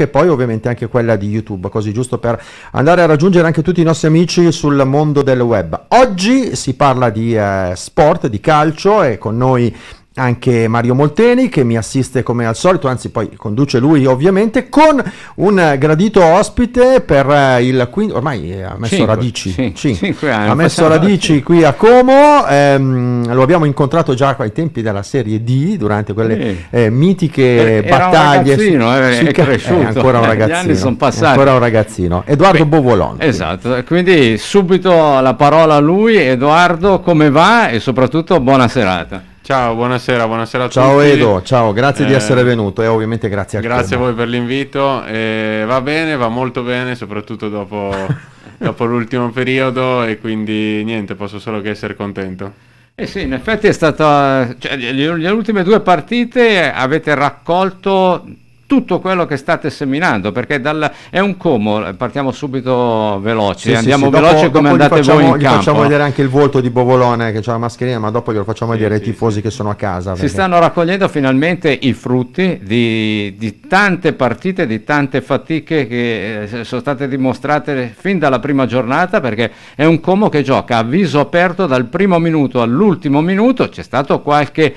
Facebook e poi ovviamente anche quella di YouTube, così giusto per andare a raggiungere anche tutti i nostri amici sul mondo del web. Oggi si parla di eh, sport, di calcio e con noi anche Mario Molteni che mi assiste come al solito, anzi poi conduce lui ovviamente, con un gradito ospite per eh, il quinto, ormai ha messo cinque, radici, cinque, cinque. cinque anni, ha messo radici qui a Como, ehm, lo abbiamo incontrato già ai tempi della serie D, durante quelle sì. eh, mitiche eh, Era battaglie. Un ragazzino, eh, su, è, cresciuto, è ancora un ragazzino, sono passati. ancora un ragazzino, Edoardo quindi, Bovolon. Esatto, quindi subito la parola a lui, Edoardo come va e soprattutto buona serata. Ciao, buonasera, buonasera a ciao tutti. Ciao Edo, ciao, grazie eh, di essere venuto e ovviamente grazie a Grazie Coma. a voi per l'invito, eh, va bene, va molto bene, soprattutto dopo, dopo l'ultimo periodo e quindi niente, posso solo che essere contento. Eh sì, in effetti è stata. Cioè, le, le, ultime due partite avete raccolto tutto quello che state seminando, perché dal, è un como, partiamo subito veloci, sì, andiamo sì, sì. veloci dopo, come dopo andate facciamo, voi in campo. facciamo vedere anche il volto di Bovolone che c'è la mascherina, ma dopo glielo facciamo vedere ai tifosi che sono a casa. Si stanno raccogliendo finalmente i frutti di, di, tante partite, di tante fatiche che eh, sono state dimostrate fin dalla prima giornata, perché è un como che gioca a viso aperto dal primo minuto all'ultimo minuto, c'è stato qualche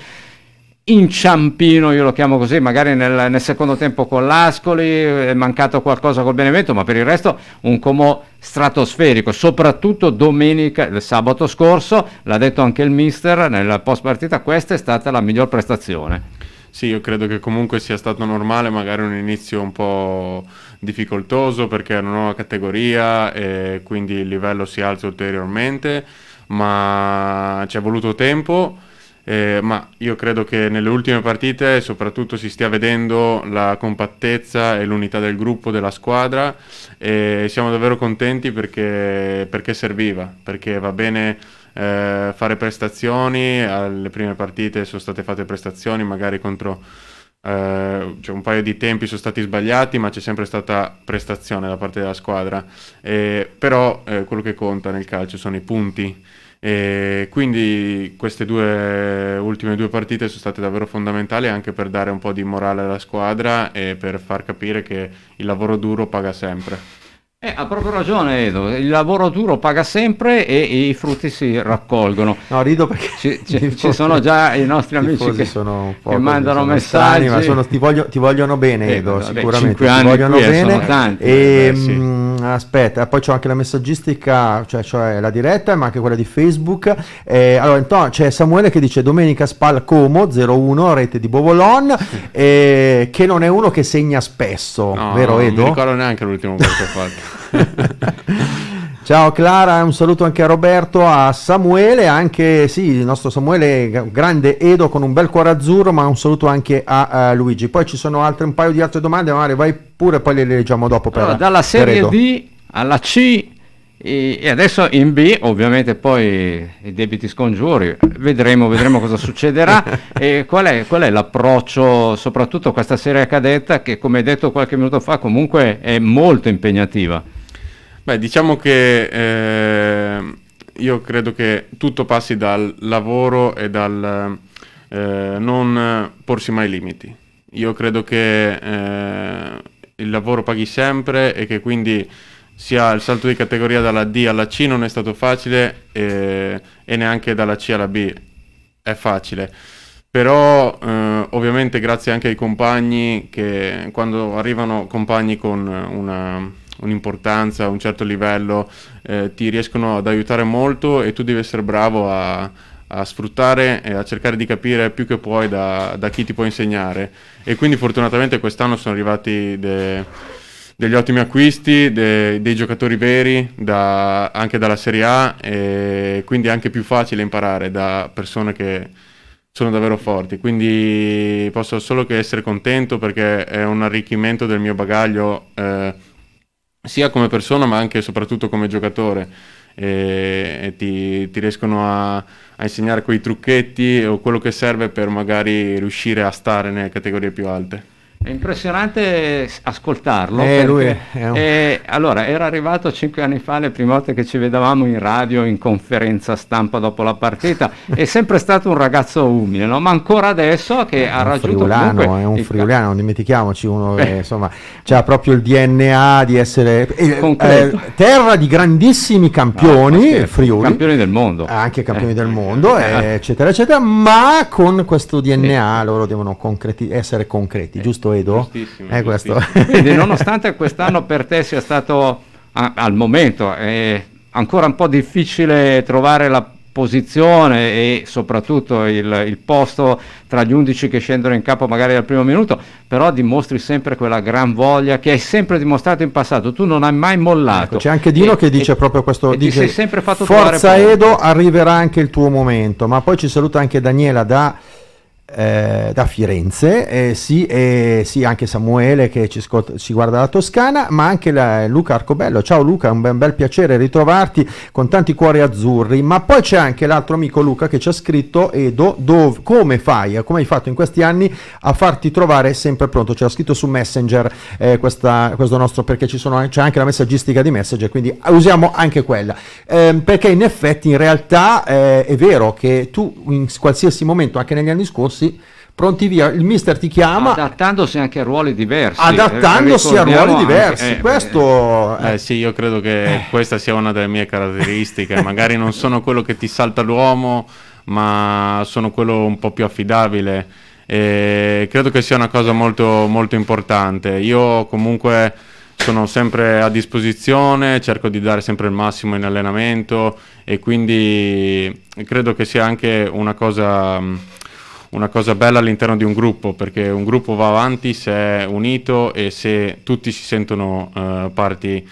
inciampino, io lo chiamo così, magari nel, nel, secondo tempo con l'Ascoli è mancato qualcosa col Benevento, ma per il resto un Como stratosferico, soprattutto domenica, il sabato scorso, l'ha detto anche il mister nella post partita, questa è stata la miglior prestazione. Sì, io credo che comunque sia stato normale, magari un inizio un po' difficoltoso perché è una nuova categoria e quindi il livello si alza ulteriormente, ma ci è voluto tempo eh, ma io credo che nelle ultime partite soprattutto si stia vedendo la compattezza e l'unità del gruppo, della squadra e siamo davvero contenti perché, perché serviva, perché va bene eh, fare prestazioni, alle prime partite sono state fatte prestazioni magari contro... Uh, cioè un paio di tempi sono stati sbagliati, ma c'è sempre stata prestazione da parte della squadra. Eh, però eh, quello che conta nel calcio sono i punti. E quindi queste due ultime due partite sono state davvero fondamentali anche per dare un po' di morale alla squadra e per far capire che il lavoro duro paga sempre. Eh, ha proprio ragione Edo, il lavoro duro paga sempre e, i frutti si raccolgono. No, rido perché ci, ci, ci sono già i nostri amici che, sono che mandano sono messaggi. Stani, ma sono, ti, voglio, ti, vogliono bene eh, Edo, eh, sicuramente. Beh, ti vogliono qui, eh, bene. Sono tanti, e, eh, beh, sì. mh, mm, eh, aspetta, poi c'ho anche la messaggistica, cioè, cioè, la diretta, ma anche quella di Facebook. Eh, allora, intanto c'è Samuele che dice domenica Spal Como 01, rete di Bovolon, eh, che non è uno che segna spesso, no, vero Edo? Non mi ricordo neanche l'ultimo gol che ha fatto. Ciao Clara, un saluto anche a Roberto, a Samuele, anche sì, il nostro Samuele, grande Edo con un bel cuore azzurro, ma un saluto anche a, a eh, Luigi. Poi ci sono altre, un paio di altre domande, Mario, vai pure, poi le leggiamo dopo. Per, allora, dalla serie D alla C e adesso in B ovviamente poi i debiti scongiuri vedremo, vedremo cosa succederà e qual è, qual è, l'approccio soprattutto questa serie cadetta che come detto qualche minuto fa comunque è molto impegnativa Beh, diciamo che eh, io credo che tutto passi dal lavoro e dal eh, non porsi mai limiti. Io credo che eh, il lavoro paghi sempre e che quindi sia il salto di categoria dalla D alla C non è stato facile e, eh, e neanche dalla C alla B è facile. Però eh, ovviamente grazie anche ai compagni che quando arrivano compagni con una un'importanza, un certo livello, eh, ti riescono ad aiutare molto e tu devi essere bravo a, a sfruttare e a cercare di capire più che puoi da, da chi ti può insegnare. E quindi fortunatamente quest'anno sono arrivati de, degli ottimi acquisti, de, dei giocatori veri, da, anche dalla Serie A, e quindi è anche più facile imparare da persone che sono davvero forti. Quindi posso solo che essere contento perché è un arricchimento del mio bagaglio. Eh, sia come persona ma anche e soprattutto come giocatore e, e ti, ti, riescono a, a, insegnare quei trucchetti o quello che serve per magari riuscire a stare nelle categorie più alte. È impressionante ascoltarlo. Eh, lui è un... eh, allora, era arrivato cinque anni fa, le prime volte che ci vedevamo in radio, in conferenza stampa dopo la partita. è sempre stato un ragazzo umile, no? ma ancora adesso che è ha raggiunto... Friulano, è un il... friulano, non dimentichiamoci uno che eh. insomma ha proprio il DNA di essere... Eh, eh, terra di grandissimi campioni, ah, Friuli. Campioni del mondo. Ah, anche campioni del mondo, eccetera, eccetera, ma con questo DNA loro devono concreti- essere concreti, giusto? Edo. Eh, questo. Quindi nonostante quest'anno per te sia stato a, al momento è ancora un po' difficile trovare la posizione e soprattutto il, il, posto tra gli undici che scendono in campo magari al primo minuto, però dimostri sempre quella gran voglia che hai sempre dimostrato in passato, tu non hai mai mollato. Ecco, c'è anche Dino e, che dice e, proprio questo, dice, sei sempre fatto forza Edo, arriverà anche il tuo momento, ma poi ci saluta anche Daniela da eh, da Firenze, eh, sì, eh, sì, anche Samuele che ci, ci guarda la Toscana, ma anche la, Luca Arcobello. Ciao Luca, è un ben bel piacere ritrovarti con tanti cuori azzurri. Ma poi c'è anche l'altro amico Luca che ci ha scritto, Edo, dove, come fai, eh, come hai fatto in questi anni a farti trovare sempre pronto? Ce l'ha scritto su Messenger eh, questa, questo nostro, perché sono, c'è anche la messaggistica di Messenger, quindi usiamo anche quella. Ehm, perché in effetti in realtà eh, è vero che tu in qualsiasi momento, anche negli anni scorsi, sì. Pronti via, il mister ti chiama. Adattandosi anche a ruoli diversi. Eh, Adattandosi a ruoli diversi. Anche, eh, Questo, eh, eh. sì, io credo che eh. questa sia una delle mie caratteristiche. Magari non sono quello che ti salta l'uomo, ma sono quello un po' più affidabile. E credo che sia una cosa molto, molto importante. Io comunque sono sempre a disposizione, cerco di dare sempre il massimo in allenamento e quindi credo che sia anche una cosa una cosa bella all'interno di un gruppo, perché un gruppo va avanti se è unito e se tutti si sentono eh, parti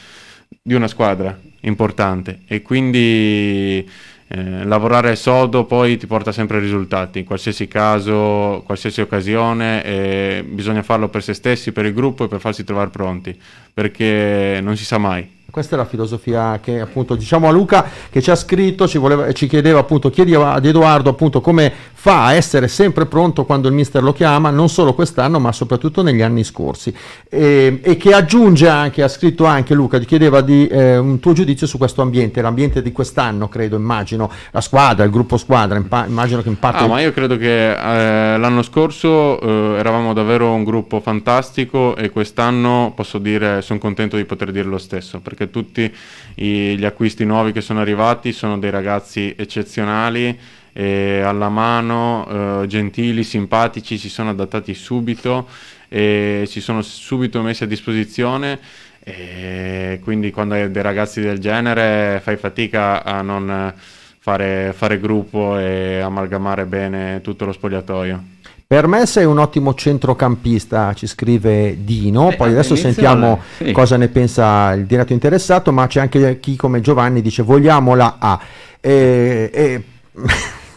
di una squadra importante e quindi eh, lavorare sodo poi ti porta sempre risultati, in qualsiasi caso, qualsiasi occasione, eh, bisogna farlo per se stessi, per il gruppo e per farsi trovare pronti, perché non si sa mai. Questa è la filosofia che appunto diciamo a Luca che ci ha scritto, ci, voleva, ci chiedeva appunto, chiedeva ad Edoardo appunto come fa a essere sempre pronto quando il mister lo chiama, non solo quest'anno ma soprattutto negli anni scorsi. E, e che aggiunge anche, ha scritto anche Luca, ti chiedeva di, eh, un tuo giudizio su questo ambiente, l'ambiente di quest'anno credo, immagino, la squadra, il gruppo squadra, immagino che in parte... Ah, ma io credo che eh, l'anno scorso eh, eravamo davvero un gruppo fantastico e quest'anno posso dire, sono contento di poter dire lo stesso. Perché perché tutti i, gli acquisti nuovi che sono arrivati sono dei ragazzi eccezionali, eh, alla mano, eh, gentili, simpatici, si sono adattati subito e si sono subito messi a disposizione. E quindi quando hai dei ragazzi del genere fai fatica a non fare, fare gruppo e amalgamare bene tutto lo spogliatoio. Per me sei un ottimo centrocampista, ci scrive Dino, eh, poi ah, adesso sentiamo eh, sì. cosa ne pensa il diretto interessato, ma c'è anche chi come Giovanni dice vogliamo la A. E, e...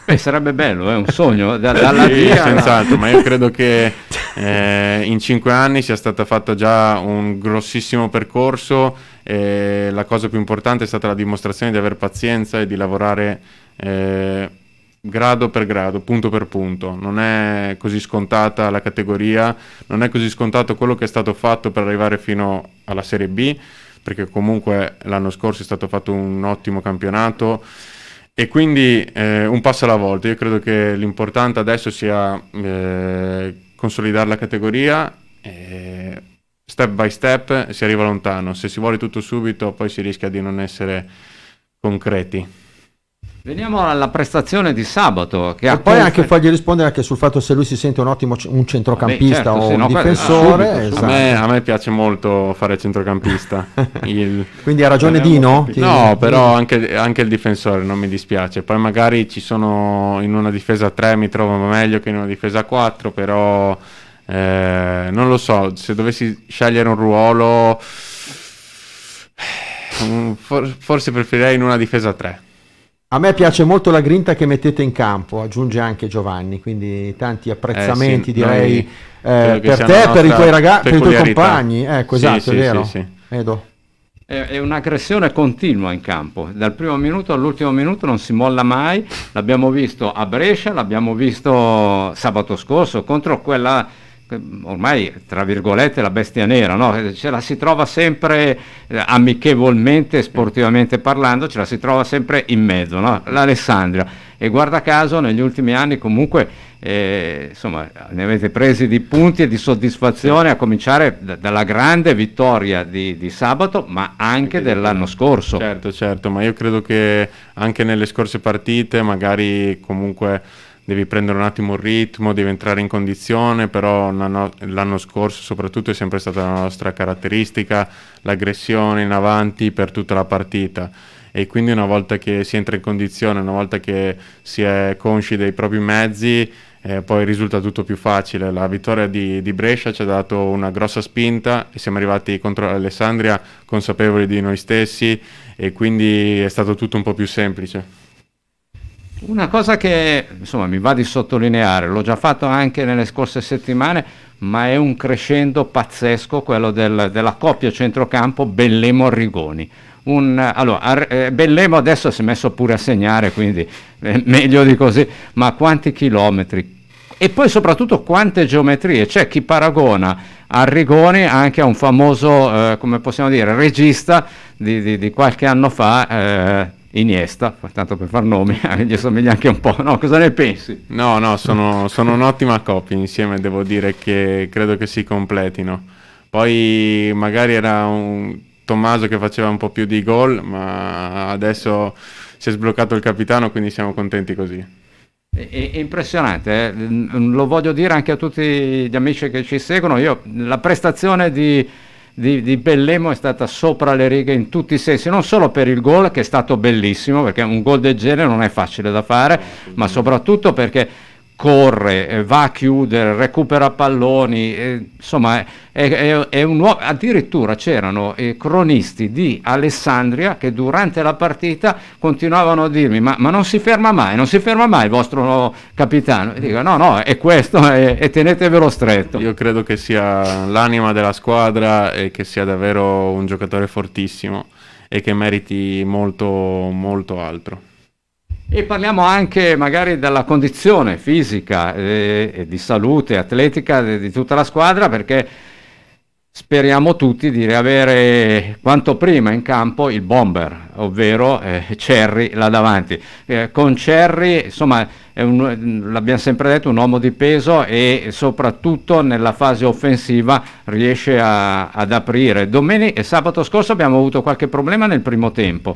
Beh, sarebbe bello, è un sogno. Da, dalla sì, senz'altro, ma io credo che eh, in cinque anni sia stato fatto già un grossissimo percorso. Eh, la cosa più importante è stata la dimostrazione di avere pazienza e di lavorare. Eh, grado per grado, punto per punto. Non è così scontata la categoria, non è così scontato quello che è stato fatto per arrivare fino alla Serie B, perché comunque l'anno scorso è stato fatto un ottimo campionato. E quindi eh, un passo alla volta, io credo che l'importante adesso sia eh, consolidare la categoria, eh, step by step si arriva lontano, se si vuole tutto subito poi si rischia di non essere concreti. Veniamo alla prestazione di sabato. Che e poi anche fargli rispondere anche sul fatto se lui si sente un ottimo un centrocampista Beh, certo, o un difensore. Ah, esatto. a, me, a, me, piace molto fare centrocampista. il... Quindi ha ragione Dino? Che... No, però anche, anche, il difensore non mi dispiace. Poi magari ci sono in una difesa 3 mi trovo meglio che in una difesa 4, però eh, non lo so, se dovessi scegliere un ruolo eh, forse preferirei in una difesa 3. A me piace molto la grinta che mettete in campo, aggiunge anche Giovanni, quindi tanti apprezzamenti eh sì, direi eh, per te, per i, tuoi ragazzi, per i tuoi compagni. Ecco, sì, esatto, sì, è vero. Sì, è, è un'aggressione continua in campo, dal primo minuto all'ultimo minuto non si molla mai, l'abbiamo visto a Brescia, l'abbiamo visto sabato scorso contro quella ormai tra virgolette la bestia nera, no? ce la si trova sempre eh, amichevolmente, sportivamente parlando, ce la si trova sempre in mezzo, no? l'Alessandria. E guarda caso negli ultimi anni comunque eh, insomma, ne avete presi di punti e di soddisfazione a cominciare d- dalla grande vittoria di, di sabato ma anche dell'anno scorso. Certo, certo, ma io credo che anche nelle scorse partite magari comunque devi prendere un attimo il ritmo, devi entrare in condizione, però no- l'anno scorso soprattutto è sempre stata la nostra caratteristica, l'aggressione in avanti per tutta la partita e quindi una volta che si entra in condizione, una volta che si è consci dei propri mezzi, eh, poi risulta tutto più facile. La vittoria di, di, Brescia ci ha dato una grossa spinta e siamo arrivati contro l'Alessandria consapevoli di noi stessi e quindi è stato tutto un po' più semplice. Una cosa che insomma, mi va di sottolineare, l'ho già fatto anche nelle scorse settimane, ma è un crescendo pazzesco quello del, della coppia centrocampo Bellemo-Rigoni. Allora, eh, Bellemo adesso si è messo pure a segnare, quindi eh, meglio di così, ma quanti chilometri? E poi soprattutto quante geometrie? C'è chi paragona Arrigoni anche a un famoso, eh, come possiamo dire, regista di, di, di qualche anno fa, eh, Iniesta, tanto per far nomi, eh, gli assomiglia anche un po'. No, cosa ne pensi? No, no, sono, sono un'ottima coppia insieme, devo dire che credo che si completino. Poi magari era un Tommaso che faceva un po' più di gol, ma adesso si è sbloccato il capitano, quindi siamo contenti così. È impressionante, eh? lo voglio dire anche a tutti gli amici che ci seguono, io la prestazione di di, di Bellemo è stata sopra le righe in tutti i sensi, non solo per il gol che è stato bellissimo, perché un gol del genere non è facile da fare, ma soprattutto perché corre, eh, va a chiudere, recupera palloni, eh, insomma eh, è, è, è un uomo, addirittura c'erano eh, cronisti di Alessandria che durante la partita continuavano a dirmi ma, ma, non si ferma mai, non si ferma mai il vostro capitano, e dico no no è questo eh, e tenetevelo stretto. Io credo che sia l'anima della squadra e che sia davvero un giocatore fortissimo e che meriti molto molto altro. E parliamo anche magari della condizione fisica e, eh, e di salute atletica di, di, tutta la squadra perché speriamo tutti di riavere quanto prima in campo il bomber, ovvero eh, Cerri là davanti. Eh, con Cerri, insomma, l'abbiamo sempre detto, un uomo di peso e soprattutto nella fase offensiva riesce a, ad aprire. Domenica e sabato scorso abbiamo avuto qualche problema nel primo tempo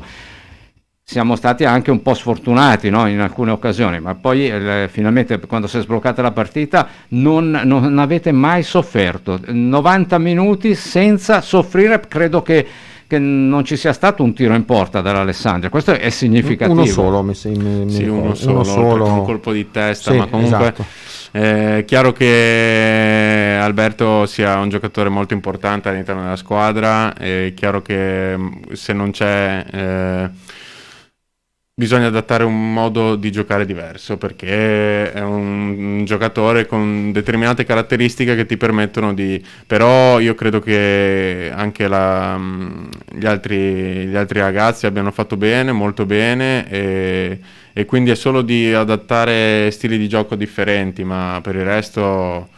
siamo stati anche un po' sfortunati no? in alcune occasioni, ma poi eh, finalmente quando si è sbloccata la partita non, non, avete mai sofferto. 90 minuti senza soffrire, credo che, che non ci sia stato un tiro in porta dall'Alessandria, questo è significativo. Uno solo, mi, mi, mi sì, uno solo, uno solo. un colpo di testa, sì, ma comunque... Esatto. È eh, chiaro che eh, Alberto sia un giocatore molto importante all'interno della squadra, è chiaro che mm, se non c'è... Eh, bisogna adattare un modo di giocare diverso perché è un, giocatore con determinate caratteristiche che ti permettono di... però io credo che anche la, mm, gli, altri, gli, altri, ragazzi abbiano fatto bene, molto bene e, e, quindi è solo di adattare stili di gioco differenti ma per il resto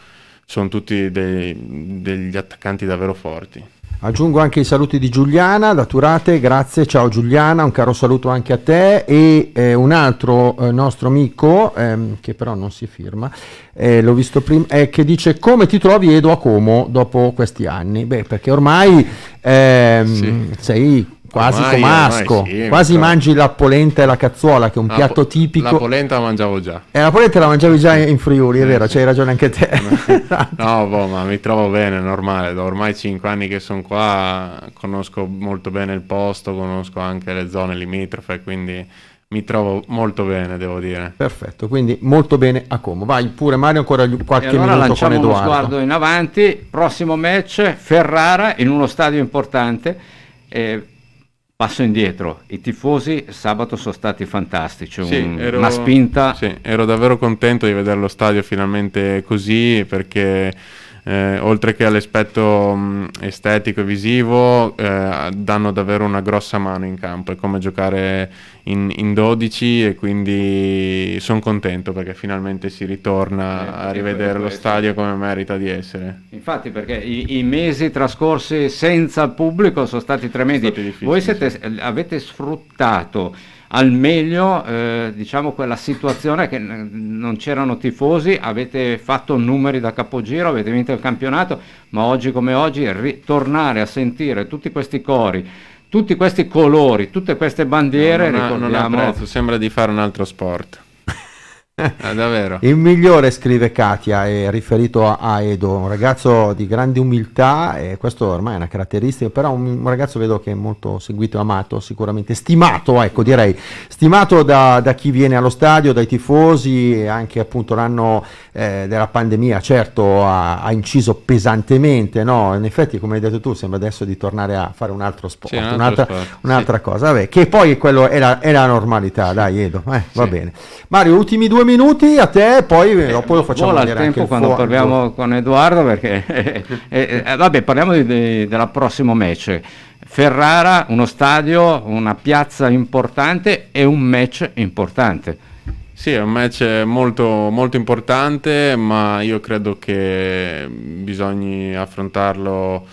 sono tutti dei, degli attaccanti davvero forti. Aggiungo anche i saluti di Giuliana da Turate, grazie, ciao Giuliana, un caro saluto anche a te e eh, un altro eh, nostro amico ehm, che però non si firma, eh, l'ho visto prima, eh, che dice come ti trovi Edo a Como dopo questi anni? Beh, perché ormai ehm, sì. sei quasi ormai, comasco, ormai sì, quasi mangi la polenta e la cazzuola, che è un la piatto po- tipico. La polenta la mangiavo già. E eh, la polenta la mangiavi già in Friuli, è vero, c'hai ragione anche te. no, esatto. boh, ma mi trovo bene, normale, da ormai 5 anni che sono qua, conosco molto bene il posto, conosco anche le zone limitrofe, quindi mi trovo molto bene, devo dire. Perfetto, quindi molto bene a Como. Vai pure Mario, ancora qualche e allora minuto con Edoardo. uno sguardo in avanti, prossimo match Ferrara in uno stadio importante. Eh, Passo indietro, i tifosi sabato sono stati fantastici, un, sì, ero, una spinta. Sì, ero davvero contento di vedere lo stadio finalmente così perché eh, oltre che all'aspetto mh, estetico e visivo, eh, danno davvero una grossa mano in campo. È come giocare in, in 12 e quindi sono contento perché finalmente si ritorna a rivedere lo stadio certo. come merita di essere. Infatti, perché i, i mesi trascorsi senza pubblico sono stati tre mesi. Voi siete, avete sfruttato al meglio eh, diciamo quella situazione che non c'erano tifosi, avete fatto numeri da capogiro, avete vinto il campionato, ma oggi come oggi ritornare a sentire tutti questi cori tutti questi colori, tutte queste bandiere. No, non, ha, non ha sembra di fare un altro sport. Ah, davvero? Il migliore, scrive Katia, è riferito a Edo, un ragazzo di grande umiltà, e questo ormai è una caratteristica, però un, un ragazzo vedo che è molto seguito e amato, sicuramente stimato, ecco direi, stimato da, da, chi viene allo stadio, dai tifosi, anche appunto l'hanno eh, della pandemia certo ha, ha inciso pesantemente, no? in effetti come hai detto tu sembra adesso di tornare a fare un altro sport, sì, un altro un'altra, sport. un'altra sì. cosa, vabbè, che poi quello è la, è la normalità, sì. dai Edo, eh, va bene. Mario, ultimi due minuti a te, poi eh, dopo lo facciamo vedere tempo anche quando parliamo con Edoardo, perché eh, eh, eh, vabbè, parliamo di, di, della prossima match. Ferrara, uno stadio, una piazza importante e un match importante sì, è un match molto, molto importante, ma io credo che bisogni affrontarlo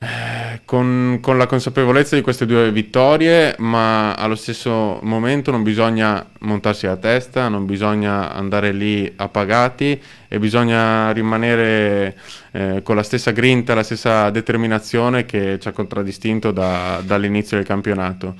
eh, con, con, la consapevolezza di queste due vittorie, ma allo stesso momento non bisogna montarsi la testa, non bisogna andare lì appagati e bisogna rimanere eh, con la stessa grinta, la stessa determinazione che ci ha contraddistinto da, dall'inizio del campionato.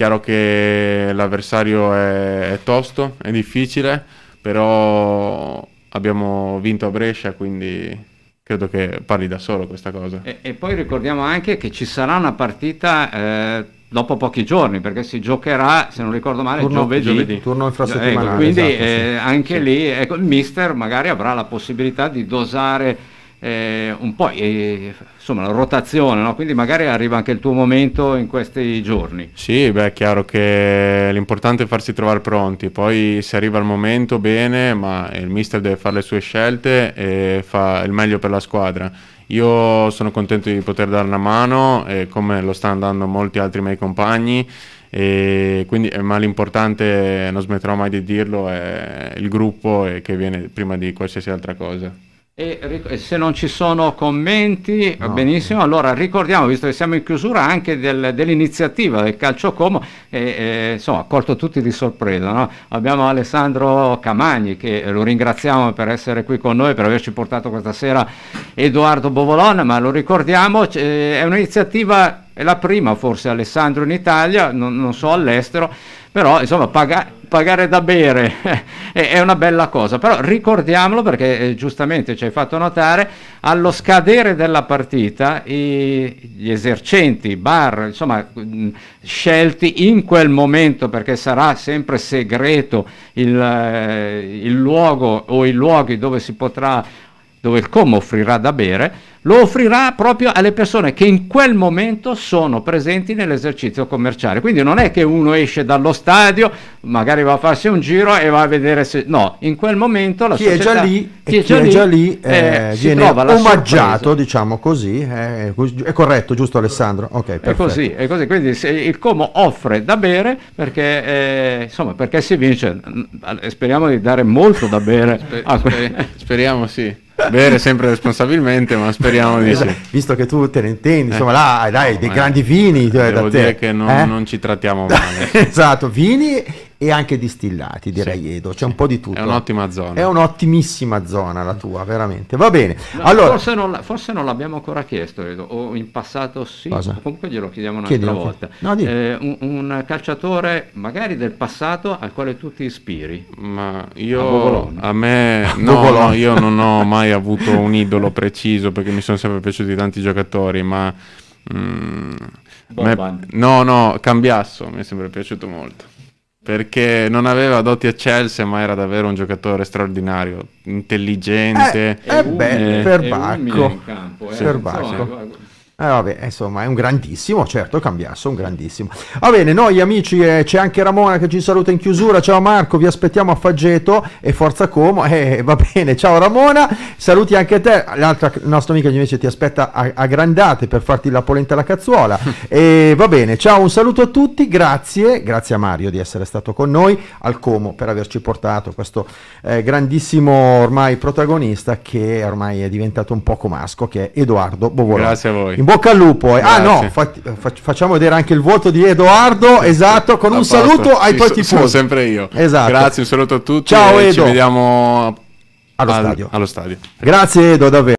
Chiaro che l'avversario è, è tosto, è difficile, però abbiamo vinto a Brescia, quindi credo che parli da solo questa cosa. E, e, poi ricordiamo anche che ci sarà una partita eh, dopo pochi giorni, perché si giocherà, se non ricordo male, turno, giovedì. giovedì. Turno infrasettimanale. Eh, quindi esatto, eh, sì. anche sì. lì ecco, il mister magari avrà la possibilità di dosare eh, un po' eh, insomma la rotazione no? quindi magari arriva anche il tuo momento in questi giorni sì beh è chiaro che l'importante è farsi trovare pronti poi se arriva il momento bene ma il mister deve fare le sue scelte e fa il meglio per la squadra io sono contento di poter dare una mano eh, come lo stanno dando molti altri miei compagni quindi, eh, ma l'importante non smetterò mai di dirlo è il gruppo che viene prima di qualsiasi altra cosa e se non ci sono commenti, no. benissimo. Allora ricordiamo, visto che siamo in chiusura, anche del, dell'iniziativa del Calcio Como, e, e, insomma, colto tutti di sorpresa. No? Abbiamo Alessandro Camagni, che lo ringraziamo per essere qui con noi, per averci portato questa sera Edoardo Bovolon, ma lo ricordiamo, eh, è un'iniziativa, è la prima forse Alessandro in Italia, non, non so all'estero, però insomma paga pagare da bere è una bella cosa, però ricordiamolo perché eh, giustamente ci hai fatto notare, allo scadere della partita i, gli esercenti, i bar, insomma mm, scelti in quel momento perché sarà sempre segreto il, eh, il luogo o i luoghi dove si potrà dove il Como offrirà da bere, lo offrirà proprio alle persone che in quel momento sono presenti nell'esercizio commerciale. Quindi non è che uno esce dallo stadio, magari va a farsi un giro e va a vedere se... No, in quel momento la chi società... È già lì, chi, è, chi già è già lì, eh, eh viene omaggiato, sorpresa. diciamo così. Eh, è corretto, giusto Alessandro? Ok, perfetto. È così, è così. Quindi il Como offre da bere perché, eh, insomma, perché si vince. Mm, speriamo di dare molto da bere. Sper- a que- speriamo sì bere sempre responsabilmente, ma speriamo di esatto. sì. Visto che tu te ne intendi, eh. insomma, là dai, no, dei eh. grandi vini. Cioè, Devo da dire che non, eh? non, ci trattiamo male. esatto, vini e anche distillati, direi sì. Edo. C'è un po' di tutto. È un'ottima zona. È un'ottimissima zona la tua, veramente. Va bene. No, allora... Forse non, l'abbiamo ancora chiesto, Edo, o in passato sì, Cosa? comunque glielo chiediamo un'altra Chiedilo. volta. No, eh, un, un, calciatore magari del passato al quale tu ti ispiri. Ma io a, a me no, no, io non ho mai avuto un idolo preciso perché mi sono sempre piaciuti tanti giocatori, ma mm, me, no, no, Cambiasso mi è sempre piaciuto molto perché non aveva doti a Chelsea, ma era davvero un giocatore straordinario, intelligente. Eh, e eh beh, eh, Ferbacco. Eh. Ferbacco. Eh, vabbè, eh, insomma, è un grandissimo, certo, Cambiasso, un grandissimo. Va bene, noi amici, eh, c'è anche Ramona che ci saluta in chiusura. Ciao Marco, vi aspettiamo a Faggeto e forza Como. Eh, eh, va bene, ciao Ramona, saluti anche te. L'altra nostra amica invece ti aspetta a, a Grandate per farti la polenta alla cazzuola. e va bene, ciao, un saluto a tutti, grazie, grazie a Mario di essere stato con noi, al Como per averci portato questo eh, grandissimo ormai protagonista che ormai è diventato un po' comasco, che è Edoardo Bovolone. Grazie a voi. In bocca al lupo. Eh. Ah no, fa, eh, facciamo vedere anche il voto di Edoardo, esatto, con un saluto ai sì, tuoi tifosi. Sono sempre io. Esatto. Grazie, un saluto a tutti. Ciao Edo. Ci vediamo allo, al, stadio. allo stadio. Grazie Edo, davvero.